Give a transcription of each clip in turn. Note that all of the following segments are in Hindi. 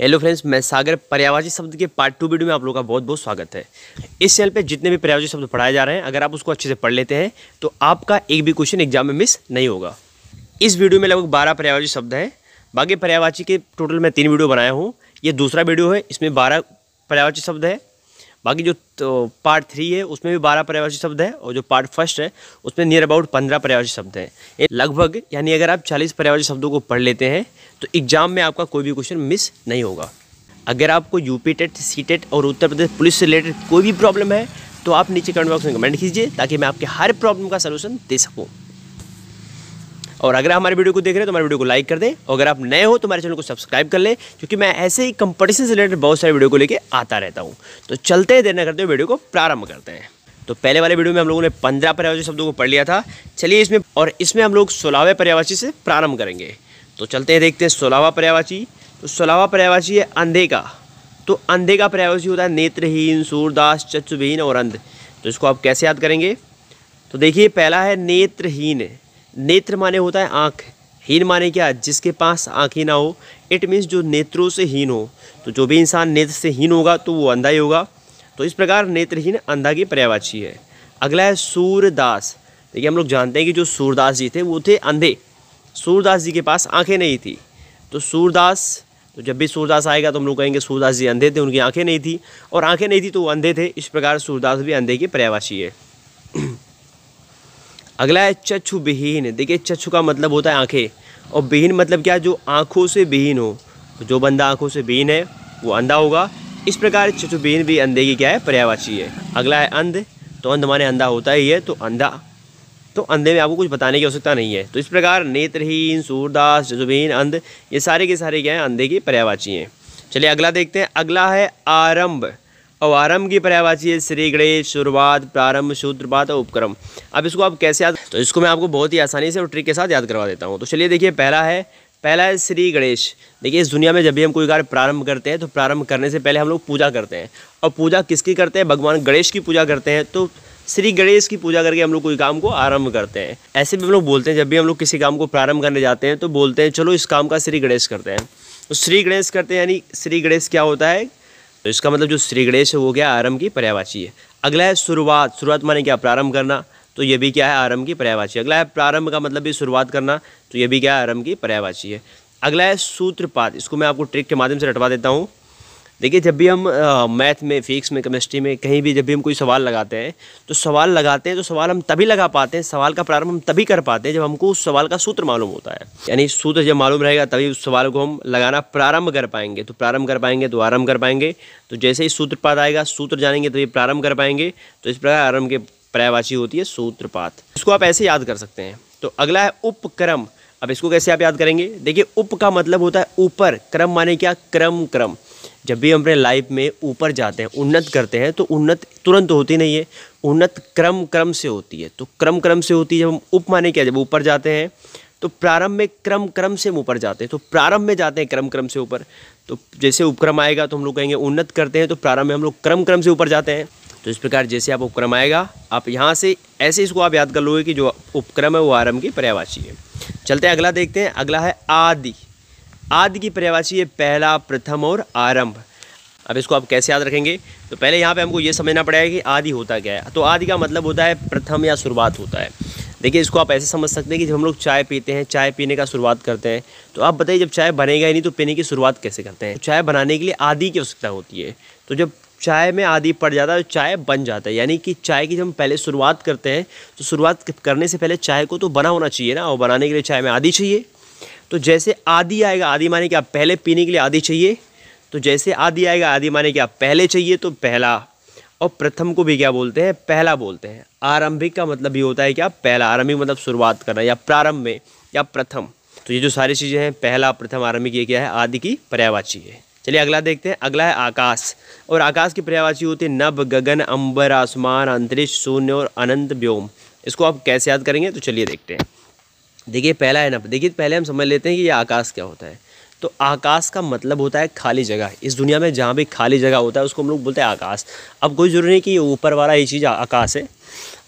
हेलो फ्रेंड्स मैं सागर पर्यावाची शब्द के पार्ट टू वीडियो में आप लोगों का बहुत बहुत स्वागत है इस चैनल पे जितने भी पर्यावरण शब्द पढ़ाए जा रहे हैं अगर आप उसको अच्छे से पढ़ लेते हैं तो आपका एक भी क्वेश्चन एग्जाम में मिस नहीं होगा इस वीडियो में लगभग बारह पर्यावाची शब्द हैं बाकी पर्यावाची के टोटल मैं तीन वीडियो बनाया हूँ ये दूसरा वीडियो है इसमें बारह पर्यावाची शब्द है बाकी जो तो पार्ट थ्री है उसमें भी बारह पर्यावरण शब्द है और जो पार्ट फर्स्ट है उसमें नियर अबाउट पंद्रह पर्यावरण शब्द हैं लगभग यानी अगर आप चालीस पर्यावरण शब्दों को पढ़ लेते हैं तो एग्ज़ाम में आपका कोई भी क्वेश्चन मिस नहीं होगा अगर आपको यूपी टेट सी टेट और उत्तर प्रदेश पुलिस से रिलेटेड कोई भी प्रॉब्लम है तो आप नीचे कमेंट बॉक्स में कमेंट कीजिए ताकि मैं आपके हर प्रॉब्लम का सलूशन दे सकूँ और अगर हमारे वीडियो को देख रहे हैं तो हमारे वीडियो को लाइक कर दें और अगर आप नए हो तो हमारे चैनल को सब्सक्राइब कर लें क्योंकि मैं ऐसे ही कंपटीशन से रिलेटेड बहुत सारे वीडियो को लेकर आता रहता हूँ तो चलते हैं देना करते हुए वीडियो को प्रारंभ करते हैं तो पहले वाले वीडियो में हम लोगों ने पंद्रह पर्यावाची शब्दों को पढ़ लिया था चलिए इसमें और इसमें हम लोग सोलहवें पर्यावाची से प्रारंभ करेंगे तो चलते हैं देखते हैं सोलहवा पर्यावाची तो सोलहवा पर्यावाची है अंधे का तो अंधे का पर्यावाची होता है नेत्रहीन सूरदास चचुभीन और अंध तो इसको आप कैसे याद करेंगे तो देखिए पहला है नेत्रहीन नेत्र माने होता है आँख हीन माने क्या जिसके पास आँख ही ना हो इट मीन्स जो नेत्रों से हीन हो तो जो भी इंसान नेत्र से हीन होगा तो वो अंधा ही होगा तो इस प्रकार नेत्रहीन अंधा की पर्यावाची है अगला है सूरदास देखिए हम लोग जानते हैं कि जो सूरदास जी थे वो थे अंधे सूरदास जी के पास आंखें नहीं थी तो सूरदास तो जब भी सूरदास आएगा तो हम लोग कहेंगे सूरदास जी अंधे थे उनकी आंखें नहीं थी और आंखें नहीं थी तो वो अंधे थे इस प्रकार सूरदास भी अंधे की पर्यावाची है अगला है चछु विहीन देखिए चछु का मतलब होता है आँखें और विहीन मतलब क्या जो आँखों से विहीन हो जो बंदा आँखों से विहीन है वो अंधा होगा इस प्रकार चछु विहीन भी अंधे की क्या है पर्यावाची है अगला है अंध तो अंध माने अंधा होता ही है तो अंधा तो अंधे में आपको कुछ बताने की आवश्यकता नहीं है तो इस प्रकार नेत्रहीन सूरदास चतुभीन अंध ये सारे के सारे क्या हैं अंधे की पर्यावाची हैं चलिए अगला देखते हैं अगला है आरंभ आरंभ की पर्यावाची है श्री गणेश शुरुआत प्रारंभ शूद्रपात और उपक्रम अब इसको आप कैसे याद तो इसको मैं आपको बहुत ही आसानी से और ट्रिक के साथ याद करवा देता हूँ तो चलिए देखिए पहला है पहला है श्री गणेश देखिए इस दुनिया में जब भी हम कोई कार्य प्रारंभ करते हैं तो प्रारंभ करने से पहले हम लोग पूजा करते हैं और पूजा किसकी करते हैं भगवान गणेश की पूजा करते हैं तो श्री गणेश की पूजा करके हम लोग कोई काम को आरंभ करते हैं ऐसे भी हम लोग बोलते हैं जब भी हम लोग किसी काम को प्रारंभ करने जाते हैं तो बोलते हैं चलो इस काम का श्री गणेश करते हैं तो श्री गणेश करते हैं यानी श्री गणेश क्या होता है तो इसका मतलब जो श्री गणेश है वो क्या आरंभ की पर्यावाची है अगला है शुरुआत शुरुआत माने क्या प्रारंभ करना तो ये भी क्या है आरंभ की पर्यावाची अगला है प्रारंभ का मतलब भी शुरुआत करना तो ये भी क्या है आरंभ की पर्यावाची है अगला है सूत्रपात इसको मैं आपको ट्रिक के माध्यम से रटवा देता हूँ देखिए जब भी हम मैथ में फिजिक्स में केमिस्ट्री में कहीं भी जब भी हम कोई सवाल लगाते हैं तो सवाल लगाते हैं तो सवाल हम तभी लगा पाते हैं सवाल का प्रारंभ हम तभी कर पाते हैं जब हमको उस सवाल का सूत्र मालूम होता है यानी सूत्र जब मालूम रहेगा तभी उस सवाल को हम लगाना प्रारंभ कर पाएंगे तो प्रारंभ कर पाएंगे तो आरंभ कर पाएंगे तो जैसे ही सूत्रपात आएगा सूत्र जानेंगे तभी प्रारंभ कर पाएंगे तो इस प्रकार आरंभ के पर्यावाची होती है सूत्रपात इसको आप ऐसे याद कर सकते हैं तो अगला है उपक्रम अब इसको कैसे आप याद करेंगे देखिए उप का मतलब होता है ऊपर क्रम माने क्या क्रम क्रम जब भी हम अपने लाइफ में ऊपर जाते हैं उन्नत करते हैं तो उन्नत तुरंत होती नहीं है उन्नत क्रम क्रम से होती है तो क्रम क्रम से होती है जब हम उप माने क्या जब ऊपर जाते हैं तो प्रारंभ में क्रम क्रम से हम ऊपर जाते हैं तो प्रारंभ में जाते हैं क्रम क्रम से ऊपर तो जैसे उपक्रम आएगा तो हम लोग कहेंगे उन्नत करते हैं तो प्रारंभ में हम लोग क्रम क्रम से ऊपर जाते हैं तो इस प्रकार जैसे आप उपक्रम आएगा आप यहाँ से ऐसे इसको आप याद कर लोगे कि जो उपक्रम है वो आरंभ की पर्यावाची है चलते हैं अगला देखते हैं अगला है आदि आदि की पर्यावाची है पहला प्रथम और आरंभ अब इसको आप कैसे याद रखेंगे तो पहले यहाँ पे हमको ये समझना पड़ेगा कि आदि होता क्या है तो आदि का मतलब होता है प्रथम या शुरुआत होता है देखिए इसको आप ऐसे समझ सकते हैं कि जब हम लोग चाय पीते हैं चाय पीने का शुरुआत करते हैं तो आप बताइए जब चाय बनेगा ही नहीं तो पीने की शुरुआत कैसे करते हैं चाय बनाने के लिए आदि की आवश्यकता होती है तो जब चाय में आदि पड़ जाता है तो चाय बन जाता है यानी कि चाय की जब हम पहले शुरुआत करते हैं तो शुरुआत करने से पहले चाय को तो बना होना चाहिए ना और बनाने के लिए चाय में आदि चाहिए तो जैसे आदि आएगा आदि माने कि आप पहले पीने के लिए आदि चाहिए तो जैसे आदि आएगा आदि माने कि आप पहले चाहिए तो पहला और प्रथम को भी क्या बोलते हैं पहला बोलते हैं आरंभिक का मतलब ये होता है क्या पहला आरंभिक मतलब शुरुआत करना या प्रारंभ में या प्रथम तो ये जो सारी चीज़ें हैं पहला प्रथम आरंभिक ये क्या है आदि की पर्यावाची है चलिए अगला देखते हैं अगला है आकाश और आकाश की पर्यावाची होती है नभ गगन अंबर आसमान अंतरिक्ष शून्य और अनंत व्योम इसको आप कैसे याद करेंगे तो चलिए देखते हैं देखिए पहला है ना देखिए पहले हम समझ लेते हैं कि ये आकाश क्या होता है तो आकाश का मतलब होता है खाली जगह इस दुनिया में जहाँ भी खाली जगह होता है उसको हम लोग बोलते हैं आकाश अब कोई ज़रूरी नहीं कि ये ऊपर वाला ये चीज़ आकाश है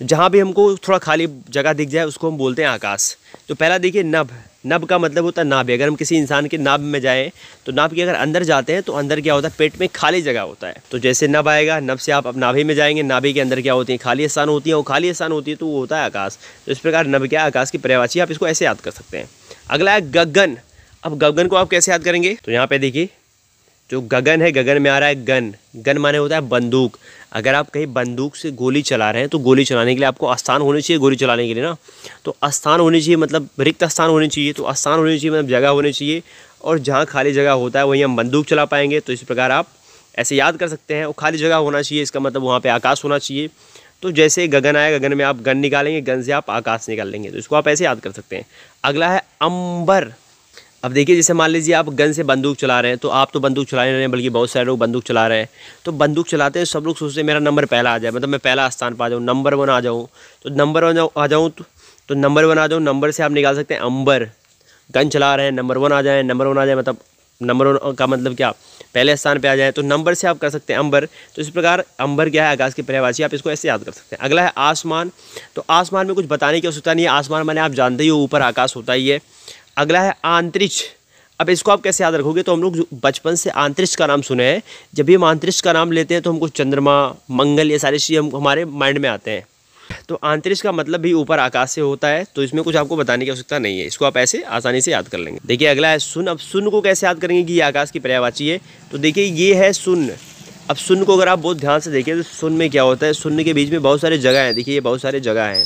जहाँ भी हमको थोड़ा खाली जगह दिख जाए उसको हम बोलते हैं आकाश तो पहला देखिए नभ नब का मतलब होता है नाभ अगर हम किसी इंसान के नाभ में जाएँ तो नाभ के अगर अंदर जाते हैं तो अंदर क्या होता है पेट में खाली जगह होता है तो जैसे नब आएगा नब से आप अब नाभि में जाएंगे नाभि के अंदर क्या होती है खाली स्थान होती है वो खाली स्थान होती है तो वो होता है आकाश तो इस प्रकार नब क्या आकाश की प्रयावाची आप इसको ऐसे याद कर सकते हैं अगला है गगन अब गगन को आप कैसे याद करेंगे तो यहाँ पे देखिए जो गगन है गगन में आ रहा है गन गन माने होता है बंदूक अगर आप कहीं बंदूक से गोली चला रहे हैं तो गोली चलाने के लिए आपको स्थान होनी चाहिए गोली चलाने के लिए ना तो स्थान होनी चाहिए मतलब रिक्त स्थान होनी चाहिए तो स्थान होनी चाहिए मतलब जगह होनी चाहिए और जहाँ खाली जगह होता है वहीं हम बंदूक चला पाएंगे तो इस प्रकार आप ऐसे याद कर सकते हैं और खाली जगह होना चाहिए इसका मतलब वहाँ पर आकाश होना चाहिए तो जैसे गगन आया गगन में आप गन निकालेंगे गन से आप आकाश निकाल लेंगे तो इसको आप ऐसे याद कर सकते हैं अगला है अंबर अब देखिए जैसे मान लीजिए आप गन से बंदूक चला रहे हैं तो आप तो बंदूक चला नहीं रहे बल्कि बहुत सारे लोग बंदूक चला रहे हैं तो बंदूक चलाते हैं सब लोग सोचते हैं मेरा नंबर पहला आ जाए मतलब मैं पहला स्थान पर आ जाऊँ नंबर वन आ जाऊँ तो नंबर वन आ जाऊँ तो, तो नंबर वन आ जाऊँ नंबर से आप निकाल सकते हैं अंबर गन चला रहे हैं नंबर वन आ जाए नंबर वन आ जाए मतलब नंबर वन का मतलब क्या पहले स्थान पर आ जाए तो नंबर से आप कर सकते हैं अंबर तो इस प्रकार अंबर क्या है आकाश की पर्यावासी आप इसको ऐसे याद कर सकते हैं अगला है आसमान तो आसमान में कुछ बताने की आवश्यकता नहीं है आसमान मैंने आप जानते ही हो ऊपर आकाश होता ही है अगला है आंतरिक्ष अब इसको आप कैसे याद रखोगे तो हम लोग बचपन से आंतरिक्ष का नाम सुने हैं जब भी हम आंतरिक्ष का नाम लेते हैं तो हमको चंद्रमा मंगल ये सारे चीज़ें हम हमारे माइंड में आते हैं तो अंतरिक्ष का मतलब भी ऊपर आकाश से होता है तो इसमें कुछ आपको बताने की आवश्यकता नहीं है इसको आप ऐसे आसानी से याद कर लेंगे देखिए अगला है सुन अब सुन को कैसे याद करेंगे कि ये आकाश की पर्यावाची है तो देखिए ये है सुन अब सुन को अगर आप बहुत ध्यान से देखें तो सुन में क्या होता है सुन के बीच में बहुत सारे जगह हैं देखिए ये बहुत सारे जगह हैं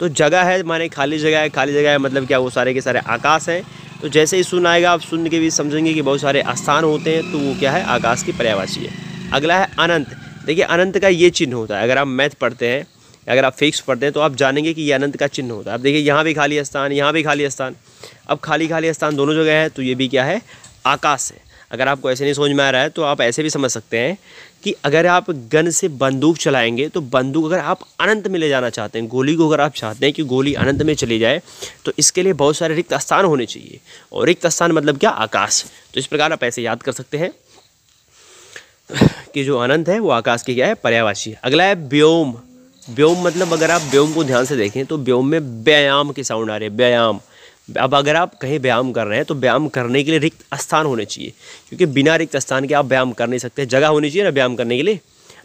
तो जगह है माने खाली जगह है खाली जगह है मतलब क्या वो सारे के सारे आकाश हैं तो जैसे ही सुन आएगा आप सुन के भी समझेंगे कि बहुत सारे स्थान होते हैं तो वो क्या है आकाश की पर्यावासी है अगला है अनंत देखिए अनंत का ये चिन्ह होता है अगर आप मैथ पढ़ते हैं अगर आप फिक्स पढ़ते हैं तो आप जानेंगे कि ये अनंत का चिन्ह होता है अब देखिए यहाँ भी खाली स्थान यहाँ भी खाली स्थान अब खाली खाली स्थान दोनों जगह है तो ये भी क्या है आकाश है अगर आपको ऐसे नहीं समझ में आ रहा है तो आप ऐसे भी समझ सकते हैं कि अगर आप गन से बंदूक चलाएंगे तो बंदूक अगर आप अनंत में ले जाना चाहते हैं गोली को अगर आप चाहते हैं कि गोली अनंत में चली जाए तो इसके लिए बहुत सारे रिक्त स्थान होने चाहिए और रिक्त स्थान मतलब क्या आकाश तो इस प्रकार आप ऐसे याद कर सकते हैं कि जो अनंत है वो आकाश की क्या है पर्यावासी अगला है व्योम व्योम मतलब अगर आप व्योम को ध्यान से देखें तो व्योम में व्यायाम के साउंड आ रहे हैं व्यायाम अब अगर आप कहीं व्यायाम कर रहे हैं तो व्यायाम करने के लिए रिक्त स्थान होने चाहिए क्योंकि बिना रिक्त स्थान के आप व्यायाम कर नहीं सकते जगह होनी चाहिए ना व्यायाम करने के लिए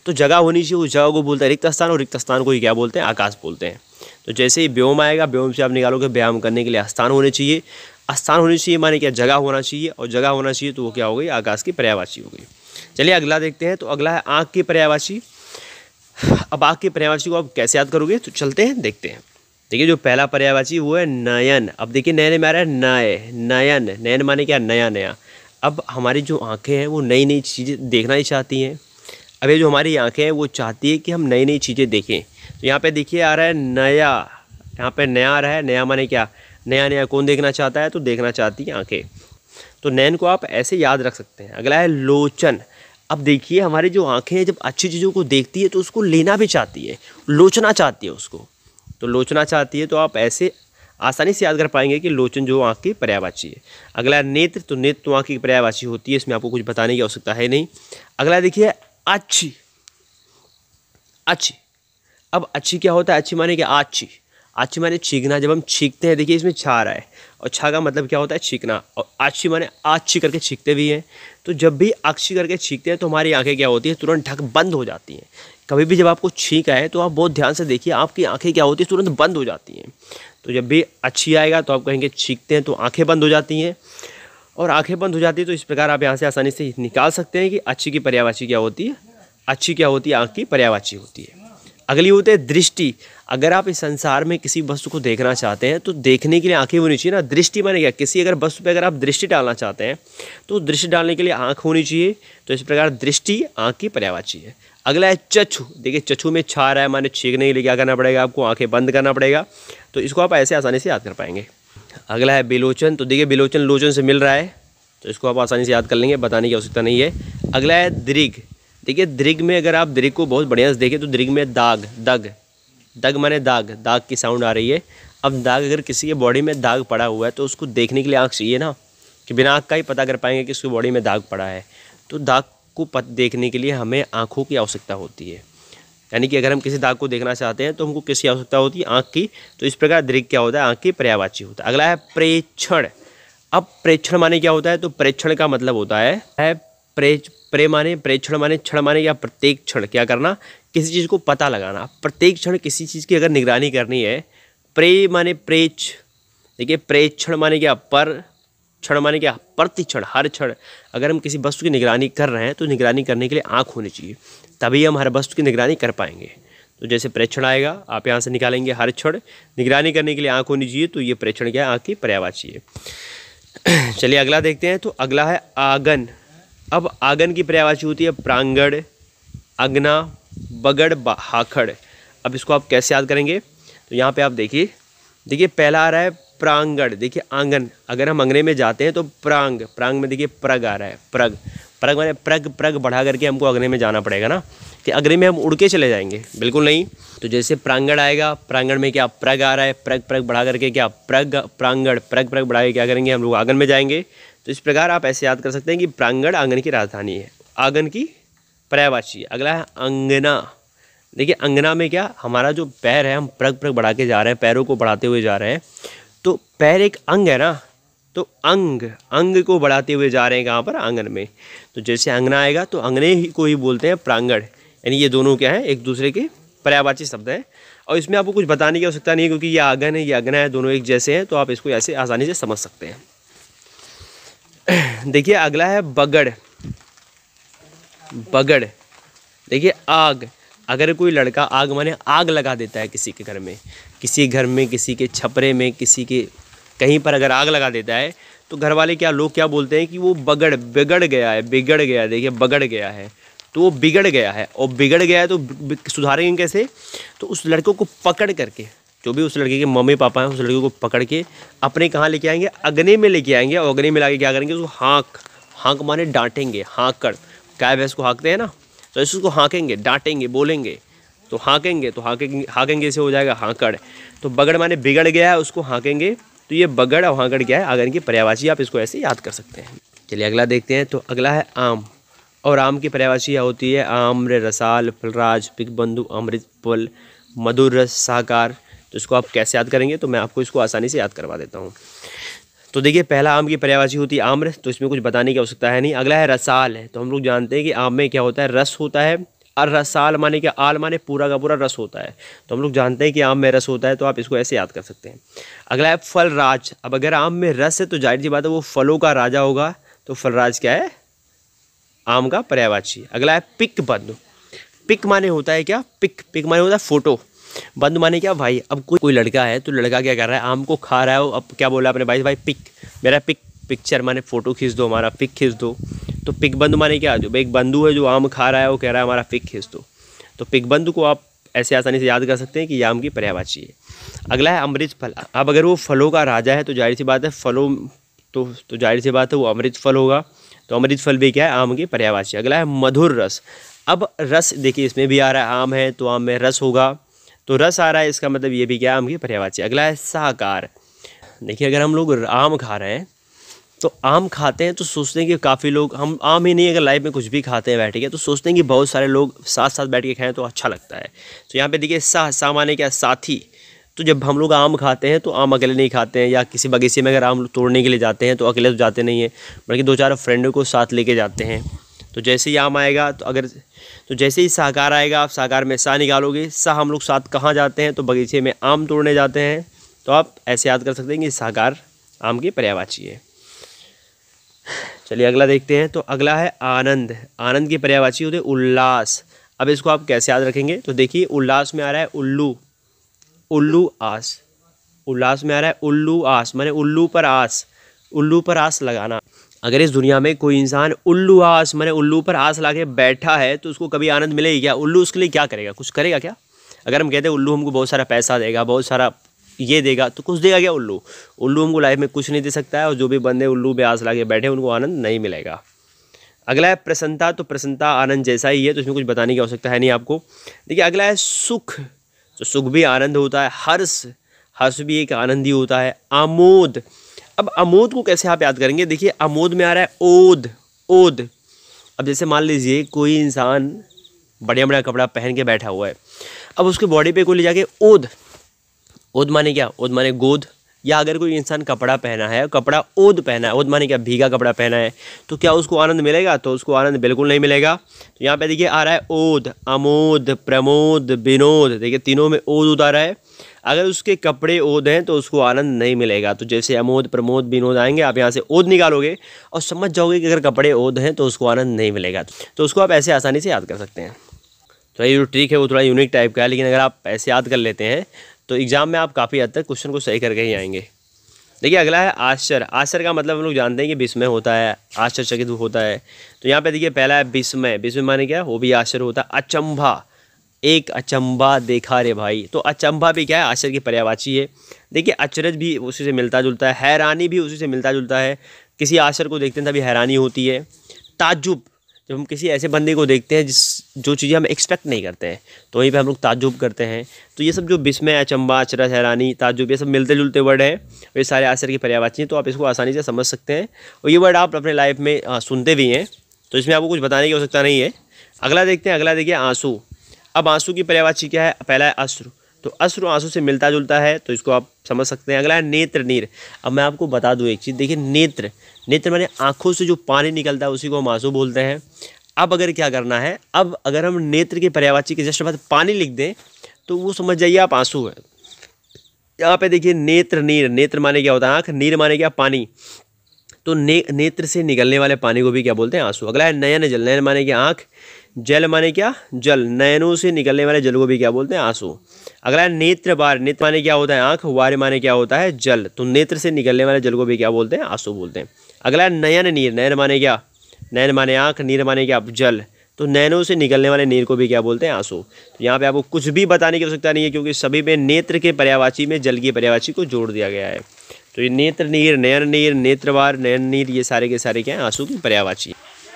तो जगह होनी चाहिए उस जगह को बोलते हैं रिक्त स्थान और रिक्त स्थान को ही क्या बोलते हैं आकाश बोलते हैं तो जैसे ही व्योम आएगा व्योम से आप निकालोगे व्यायाम करने के लिए स्थान होने चाहिए स्थान होने चाहिए माने क्या जगह होना चाहिए और जगह होना चाहिए तो वो क्या हो गई आकाश की पर्यावासी हो गई चलिए अगला देखते हैं तो अगला है आँख की पर्यावासी अब आँख की पर्यावासी को आप कैसे याद करोगे तो चलते हैं देखते हैं देखिए जो पहला पर्यायवाची वो है नयन अब देखिए नयन में आ रहा है नय नयन नयन माने क्या नया नया अब हमारी जो आंखें हैं वो नई नई चीज़ें देखना ही चाहती हैं अब ये जो हमारी आंखें हैं वो चाहती है कि हम नई नई चीज़ें देखें तो यहाँ पे देखिए आ रहा है नया यहाँ पे नया आ रहा है नया माने क्या नया नया कौन देखना चाहता है तो देखना चाहती है आँखें तो नैन को आप ऐसे याद रख सकते हैं अगला है लोचन अब देखिए हमारी जो आँखें हैं जब अच्छी चीज़ों को देखती है तो उसको लेना भी चाहती है लोचना चाहती है उसको तो लोचना चाहती है तो आप ऐसे आसानी से याद कर पाएंगे कि लोचन जो आँख की पर्यावाची है अगला नेत्र तो नेत्र तो आँख की पर्यावाची होती है इसमें आपको कुछ बताने की आवश्यकता है नहीं अगला देखिए अच्छी अच्छी अब अच्छी क्या होता है अच्छी माने कि अच्छी अच्छी माने छींकना जब हम छीकते हैं देखिए इसमें छा रहा है और छा का मतलब क्या होता है छींकना और अच्छी माने अच्छी करके छीकते भी हैं तो जब भी अच्छी करके छीकते हैं तो हमारी आंखें क्या होती है तुरंत ढक बंद हो जाती हैं कभी भी जब आपको छींक आए तो आप बहुत ध्यान से देखिए आपकी आंखें क्या होती है तुरंत बंद हो जाती हैं तो जब भी अच्छी आएगा तो आप कहेंगे छींकते हैं तो आंखें बंद हो जाती हैं और आंखें बंद हो जाती हैं तो इस प्रकार आप यहाँ से आसानी से निकाल सकते हैं कि अच्छी की पर्यावाची क्या होती है अच्छी क्या होती है आँख की पर्यावाची होती है अगली होती है दृष्टि अगर आप इस संसार में किसी वस्तु को देखना चाहते हैं तो देखने के लिए आँखें होनी चाहिए ना दृष्टि माने क्या किसी अगर वस्तु पर अगर आप दृष्टि डालना चाहते हैं तो दृष्टि डालने के लिए आँख होनी चाहिए तो इस प्रकार दृष्टि आँख की पर्यावाची है अगला है चछू देखिए चछू में छा रहा है माने छीकने के लिए क्या करना पड़ेगा आपको आँखें बंद करना पड़ेगा तो इसको आप ऐसे आसानी से याद कर पाएंगे अगला है बिलोचन तो देखिए बिलोचन लोचन से मिल रहा है तो इसको आप आसानी से याद कर लेंगे बताने की आवश्यकता नहीं है अगला है दृग देखिए दृग में अगर आप दृग को बहुत बढ़िया से देखें तो दृग में दाग दग दग माने दाग दाग की साउंड आ रही है अब दाग अगर किसी के बॉडी में दाग पड़ा हुआ है तो उसको देखने के लिए आँख चाहिए ना कि बिना आँख का ही पता कर पाएंगे कि उसकी बॉडी में दाग पड़ा है तो दाग को पत देखने के लिए हमें आँखों की आवश्यकता होती है यानी कि अगर हम किसी दाग को देखना चाहते हैं तो हमको किसी आवश्यकता होती है आँख की तो इस प्रकार दृग क्या होता है आँख की पर्यावाची होता है अगला है प्रेक्षण अब प्रेक्षण माने क्या होता है तो प्रेक्षण का मतलब होता है प्रे प्रे माने प्रेक्षण माने क्षण माने या प्रत्येक क्षण क्या करना किसी चीज़ को पता लगाना प्रत्येक क्षण किसी चीज़ की अगर निगरानी करनी है प्रे माने प्रेच देखिए प्रेक्षण क्षण माने क्या पर क्षण माने क्या प्रति क्षण हर क्षण अगर हम किसी वस्तु की निगरानी कर रहे हैं तो निगरानी करने के लिए आँख होनी चाहिए तभी हम हर वस्तु की निगरानी कर पाएंगे तो जैसे प्रेक्षण आएगा आप यहाँ से निकालेंगे हर क्षण निगरानी करने के लिए आँख होनी चाहिए तो ये प्रेक्षण क्या है आँख की पर्यावाची है चलिए अगला देखते हैं तो अगला है आगन अब आगन की पर्यावाची होती है प्रांगण अग्ना बगड़ हाखड़ अब इसको आप कैसे याद करेंगे तो यहाँ पे आप देखिए देखिए पहला आ रहा है प्रांगण देखिए आंगन अगर हम अंगने में जाते हैं तो प्रांग प्रांग में देखिए प्रग आ रहा है प्रग प्रग मैंने प्रग प्रग बढ़ा करके हमको अग्नि में जाना पड़ेगा ना कि अग्नि में हम उड़ के चले जाएंगे बिल्कुल नहीं तो जैसे प्रांगण आएगा प्रांगण में क्या प्रग आ रहा है प्रग प्रग बढ़ा करके क्या प्रग प्रांगण प्रग प्रग बढ़ा के क्या करेंगे हम लोग आंगन में जाएंगे तो इस प्रकार आप ऐसे याद कर सकते हैं कि प्रांगण आंगन की राजधानी है आंगन की पर्यायवाची अगला है अंगना देखिए अंगना में क्या हमारा जो पैर है हम प्रग प्रग बढ़ा के जा रहे हैं पैरों को बढ़ाते हुए जा रहे हैं तो पैर एक अंग है ना तो अंग अंग को बढ़ाते हुए जा रहे हैं कहाँ पर आंगन में तो जैसे अंगना आएगा तो अंगने ही को ही बोलते हैं प्रांगण यानी ये दोनों क्या है एक दूसरे के पर्यावाची शब्द हैं और इसमें आपको कुछ बताने की आवश्यकता नहीं है क्योंकि ये आंगन है ये अंगना है दोनों एक जैसे हैं तो आप इसको ऐसे आसानी से समझ सकते हैं देखिए अगला है बगड़ बगड़ देखिए आग अगर कोई लड़का आग माने आग लगा देता है किसी के घर में किसी घर में किसी के छपरे में किसी के कहीं पर अगर आग लगा देता है तो घर वाले क्या लोग क्या बोलते हैं कि वो बगड़ बिगड़ गया है बिगड़ गया देखिए बगड़ गया है तो वो बिगड़ गया है और बिगड़ गया है तो सुधारेंगे कैसे तो उस लड़कों को पकड़ करके जो भी उस लड़के के मम्मी पापा हैं उस लड़के को पकड़ के अपने कहाँ लेके आएंगे अग्नि में लेके आएंगे और अग्नि में ला के क्या करेंगे उसको हाँक हाँक माने डांटेंगे हाँक कर गाय भैंस को हाँकते हैं ना तो ऐसे उसको हाँकेंगे डांटेंगे बोलेंगे तो हाँकेंगे तो हाँकेंगे हाँकेंगे इसे हो जाएगा हाँकड़ तो बगड़ माने बिगड़ गया है उसको हाँकेंगे तो ये बगड़ और हाँकड़ क्या है आंगन की पर्यावाची आप इसको ऐसे याद कर सकते हैं चलिए अगला देखते हैं तो अगला है आम और आम की पर्यावाची होती है आम्र रसाल फलराज पिकबंधु अमृत पुल मधुर रस साकार तो इसको आप कैसे याद करेंगे तो मैं आपको इसको आसानी से याद करवा देता हूँ तो देखिए पहला आम की पर्यावाची होती है आम्र तो इसमें कुछ बताने की आवश्यकता है नहीं अगला है रसाल तो हम लोग जानते हैं कि आम में क्या होता है रस होता है और रसाल माने क्या आल माने पूरा का पूरा रस होता है तो हम लोग जानते हैं कि आम में रस होता है तो आप इसको ऐसे याद कर सकते हैं अगला है फल राज अब अगर आम में रस है तो जाहिर सी बात है वो फलों का राजा होगा तो फलराज क्या है आम का पर्यावाची अगला है पिक बंद पिक माने होता है क्या पिक पिक माने होता है फ़ोटो बंधु माने क्या भाई अब कोई कोई लड़का है तो लड़का क्या कर रहा है आम को खा रहा है वो अब क्या बोला अपने भाई भाई पिक मेरा पिक पिक्चर माने फ़ोटो खींच दो हमारा पिक खींच दो तो पिक बंधु माने क्या जो एक बंधु है जो आम खा रहा है वो कह रहा है हमारा पिक खींच दो तो पिक बंधु को आप ऐसे आसानी से याद कर सकते हैं कि आम की पर्यावाची है अगला है अमृत फल अब अगर वो फलों का राजा है तो जाहिर सी बात है फलों तो तो जाहिर सी बात है वो अमृत फल होगा तो अमृत फल भी क्या है आम की पर्यावाची अगला है मधुर रस अब रस देखिए इसमें भी आ रहा है आम है तो आम में रस होगा तो रस आ रहा है इसका मतलब ये भी क्या आम की पर्यावाची अगला है साकार देखिए अगर हम लोग आम खा रहे हैं तो आम खाते हैं तो सोचते हैं कि काफ़ी लोग हम आम ही नहीं अगर लाइफ में कुछ भी खाते हैं बैठ के तो सोचते हैं कि बहुत सारे लोग साथ साथ बैठ के खाएँ तो अच्छा लगता है तो यहाँ पर देखिए सा सामान्य क्या साथी तो जब हम लोग आम खाते हैं तो आम अकेले नहीं खाते हैं या किसी बगीचे में अगर आम तोड़ने के लिए जाते हैं तो अकेले तो जाते नहीं हैं बल्कि दो चार फ्रेंडों को साथ लेके जाते हैं तो जैसे ही आम आएगा तो अगर तो जैसे ही साकार आएगा आप साकार में सा निकालोगे सा हम लोग साथ कहाँ जाते हैं तो बगीचे में आम तोड़ने जाते हैं तो आप ऐसे याद कर सकते हैं कि साकार आम की पर्यावाची है चलिए अगला देखते हैं तो अगला है आनंद आनंद की पर्यावाची होती है उल्लास अब इसको आप कैसे याद रखेंगे तो देखिए उल्लास में आ रहा है उल्लू उल्लू आस उल्लास में आ रहा है उल्लू आस माने उल्लू पर आस उल्लू पर आस लगाना अगर इस दुनिया में कोई इंसान उल्लू आस मैंने उल्लू पर आस ला के बैठा है तो उसको कभी आनंद मिलेगी क्या उल्लू उसके लिए क्या करेगा कुछ करेगा क्या अगर हम कहते हैं उल्लू हमको बहुत सारा पैसा देगा बहुत सारा ये देगा तो कुछ देगा क्या उल्लू उल्लू हमको लाइफ में कुछ नहीं दे सकता है और जो भी बंदे उल्लू पर आस ला के बैठे उनको आनंद नहीं मिलेगा अगला है प्रसन्नता तो प्रसन्नता आनंद जैसा ही है तो इसमें कुछ बताने की आवश्यकता है नहीं आपको देखिए अगला है सुख तो सुख भी आनंद होता है हर्ष हर्ष भी एक आनंद ही होता है आमोद अब अमोद को कैसे आप याद करेंगे देखिए अमोद में आ रहा है ओद ओद अब जैसे मान लीजिए कोई इंसान बढ़िया बढ़िया कपड़ा पहन के बैठा हुआ है अब उसके बॉडी पे कोई ले जाके ओद ओद माने क्या ओद माने गोद या अगर कोई इंसान कपड़ा पहना है कपड़ा ओद पहना है ओद माने क्या भीगा कपड़ा पहना है तो क्या उसको आनंद मिलेगा तो उसको आनंद बिल्कुल नहीं मिलेगा तो यहाँ पे देखिए आ रहा है ओद अमोद प्रमोद विनोद देखिए तीनों में ओद उतारा आ रहा है अगर उसके कपड़े ओद हैं तो उसको आनंद नहीं मिलेगा तो जैसे अमोद प्रमोद विनोद आएंगे आप यहाँ से ओद निकालोगे और समझ जाओगे कि अगर कपड़े ओद हैं तो उसको आनंद नहीं मिलेगा तो उसको आप ऐसे आसानी से याद कर सकते हैं तो ये जो ट्रिक है वो थोड़ा यूनिक टाइप का है लेकिन अगर आप ऐसे याद कर लेते हैं तो एग्ज़ाम में आप काफ़ी हद तक क्वेश्चन को सही करके ही आएंगे देखिए अगला है आश्चर्य आश्चर्य का मतलब हम लोग जानते हैं कि विस्मय होता है आश्चर्यचकित होता है तो यहाँ पे देखिए पहला है विस्मय विस्मय माने क्या वो भी आश्चर्य होता है अचंभा एक अचंबा देखा रे भाई तो अचंबा भी क्या है आश्चर्य की पर्यावाची है देखिए अचरज भी उसी से मिलता जुलता है हैरानी भी उसी से मिलता जुलता है किसी आश्चर्य को देखते हैं तभी हैरानी होती है ताजुब जब हम किसी ऐसे बंदे को देखते हैं जिस जो चीज़ें हम एक्सपेक्ट नहीं करते हैं तो वहीं पे हम लोग ताजुब करते हैं तो ये सब जो बिस्मय अचंबा अचरज हैरानी ताजुब ये सब मिलते जुलते वर्ड हैं ये सारे आश्चर्य की पर्यावाची हैं तो आप इसको आसानी से समझ सकते हैं और ये वर्ड आप अपने लाइफ में सुनते भी हैं तो इसमें आपको कुछ बताने की आवश्यकता नहीं है अगला देखते हैं अगला देखिए आंसू अब आंसू की पर्यावाची क्या है पहला है अश्रु तो अश्रु आंसू से मिलता जुलता है तो इसको आप समझ सकते हैं अगला है नेत्र नीर अब मैं आपको बता दूं एक चीज़ देखिए नेत्र नेत्र मैंने आंखों से जो पानी निकलता है उसी को हम आंसू बोलते हैं अब अगर क्या करना है अब अगर हम नेत्र के पर्यावाची के जस्ट बाद पानी लिख दें तो वो समझ जाइए आप आंसू है यहाँ पे देखिए नेत्र नीर नेत्र माने क्या होता है आँख नीर माने क्या पानी तो ने नेत्र से निकलने वाले पानी को भी क्या बोलते हैं आंसू अगला है नयन जल नयन माने क्या आँख जल माने क्या जल नयनों से निकलने वाले जल को भी क्या बोलते हैं आंसू अगला है नेत्र बार नेत्र माने क्या होता है आंख वार माने क्या होता है जल तो नेत्र से निकलने वाले जल को भी क्या बोलते हैं आंसू बोलते हैं अगला है नयन नीर नयन माने क्या नयन माने आंख नीर माने क्या जल तो नैनों से निकलने वाले नीर को भी क्या बोलते हैं आंसू तो यहाँ पे आपको कुछ भी बताने की आवश्यकता नहीं है क्योंकि सभी में नेत्र के पर्यावाची में जल की पर्यावाची को जोड़ दिया गया है तो ये नेत्र नीर नयन नीर नेत्रवार नयन नीर ये सारे के सारे क्या हैं आंसू की पर्यावाची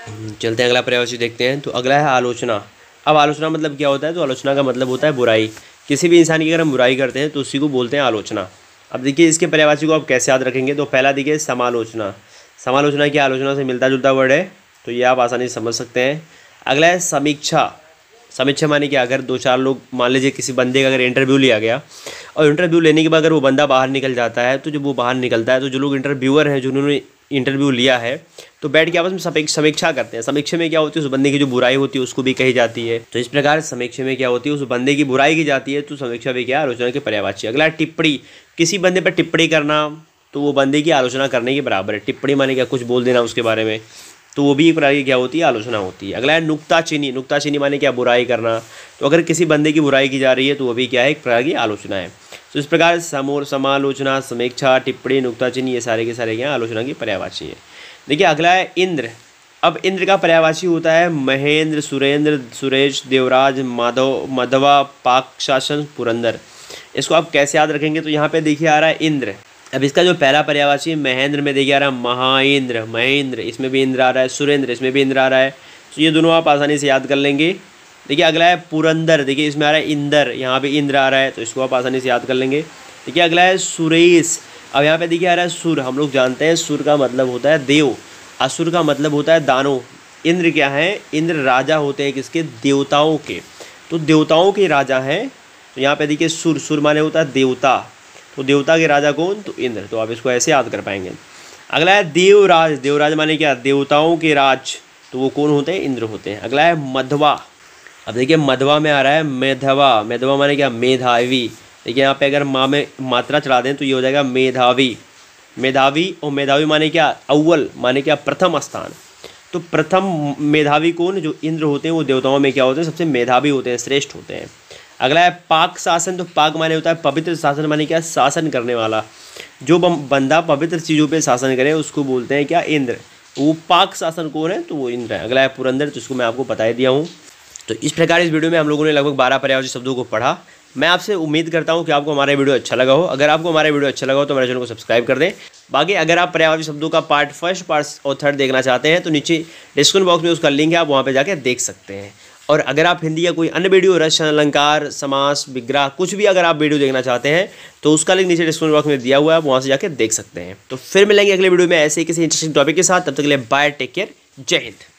हम्म, चलते हैं अगला पर्यावसी देखते हैं तो अगला है आलोचना अब आलोचना मतलब क्या होता है तो आलोचना का मतलब होता है बुराई किसी भी इंसान की अगर हम बुराई करते हैं तो उसी को बोलते हैं आलोचना अब देखिए इसके पर्यावासी को आप कैसे याद रखेंगे तो पहला देखिए समालोचना समालोचना की आलोचना से मिलता जुलता वर्ड है तो ये आप आसानी से समझ सकते हैं अगला है समीक्षा समीक्षा माने कि अगर दो चार लोग मान लीजिए किसी बंदे का अगर इंटरव्यू लिया गया और इंटरव्यू लेने के बाद अगर वो बंदा बाहर निकल जाता है तो जब वो बाहर निकलता है तो जो लोग इंटरव्यूअर हैं जिन्होंने इंटरव्यू लिया है तो बैठ के आपस में समीक्षा करते हैं समीक्षा में क्या होती है उस बंदे की जो बुराई होती है उसको भी कही जाती है तो इस प्रकार समीक्षा में क्या होती है उस बंदे की बुराई की जाती है तो समीक्षा में क्या आलोचना के पर्यावाची अगला टिप्पणी किसी बंदे पर टिप्पणी करना तो वो बंदे की आलोचना करने के बराबर है टिप्पणी माने क्या कुछ बोल देना उसके बारे में तो वो भी एक प्रकार की क्या होती है आलोचना होती है अगला है नुकताचीनी नुकताचीनी माने क्या बुराई करना तो अगर किसी बंदे की बुराई की जा रही है तो वो भी क्या है एक प्रकार की आलोचना है तो इस प्रकार समोर समालोचना समीक्षा टिप्पणी नुक्ताचिन्ह ये सारे के सारे क्या आलोचना की पर्यावाची है देखिए अगला है इंद्र अब इंद्र का पर्यावाची होता है महेंद्र सुरेंद्र सुरेश देवराज माधव मधवा पाक शासन पुरंदर इसको आप कैसे याद रखेंगे तो यहाँ पे देखिए आ रहा है इंद्र अब इसका जो पहला पर्यावाची महेंद्र में देखिए आ रहा है महाइंद्र महेंद्र इसमें भी इंद्र आ रहा है सुरेंद्र इसमें भी इंद्र आ रहा है तो ये दोनों आप आसानी से याद कर लेंगे देखिए अगला है पुरंदर देखिए इसमें आ रहा है इंदर यहाँ पे इंद्र आ रहा है तो इसको आप आसानी से याद कर लेंगे देखिए अगला है सुरेश अब यहाँ पे देखिए आ रहा है सुर हम लोग जानते हैं सुर का मतलब होता है देव असुर का मतलब होता है दानो इंद्र क्या है इंद्र राजा होते हैं किसके देवताओं के तो देवताओं के राजा हैं तो यहाँ पे देखिए सुर सुर माने होता है देवता तो देवता के राजा कौन तो इंद्र तो आप इसको ऐसे याद कर पाएंगे अगला है देवराज देवराज माने क्या देवताओं के राज तो वो कौन होते हैं इंद्र होते हैं अगला है मधवा अब देखिए मधवा में आ रहा है मेधवा मेधवा माने क्या मेधावी देखिए यहाँ पे अगर माँ में मात्रा चढ़ा दें तो ये हो जाएगा मेधावी मेधावी और मेधावी माने क्या अव्वल माने क्या प्रथम स्थान तो प्रथम मेधावी कौन जो इंद्र होते हैं वो देवताओं में क्या होते हैं सबसे मेधावी होते हैं श्रेष्ठ होते हैं अगला है पाक शासन तो पाक माने होता है पवित्र शासन माने क्या शासन करने वाला जो बंदा पवित्र चीज़ों पर शासन करे उसको बोलते हैं क्या इंद्र वो पाक शासन कौन है तो वो इंद्र है अगला है पुरंदर जिसको तो मैं आपको बताया दिया हूँ तो इस प्रकार इस वीडियो में हम लोगों ने लगभग बारह पर्यावरण शब्दों को पढ़ा मैं आपसे उम्मीद करता हूं कि आपको हमारा वीडियो अच्छा लगा हो अगर आपको हमारा वीडियो अच्छा लगा हो तो हमारे चैनल को सब्सक्राइब कर दें बाकी अगर आप पर्यावरण शब्दों का पार्ट फर्स्ट पार्ट और थर्ड देखना चाहते हैं तो नीचे डिस्क्रिप्शन बॉक्स में उसका लिंक है आप वहाँ पर जाकर देख सकते हैं और अगर आप हिंदी या कोई अन्य वीडियो रचना अलंकार समास विग्रह कुछ भी अगर आप वीडियो देखना चाहते हैं तो उसका लिंक नीचे डिस्क्रिप्शन बॉक्स में दिया हुआ है आप वहाँ से जाकर देख सकते हैं तो फिर मिलेंगे अगले वीडियो में ऐसे किसी इंटरेस्टिंग टॉपिक के साथ तब तक के लिए बाय टेक केयर जय हिंद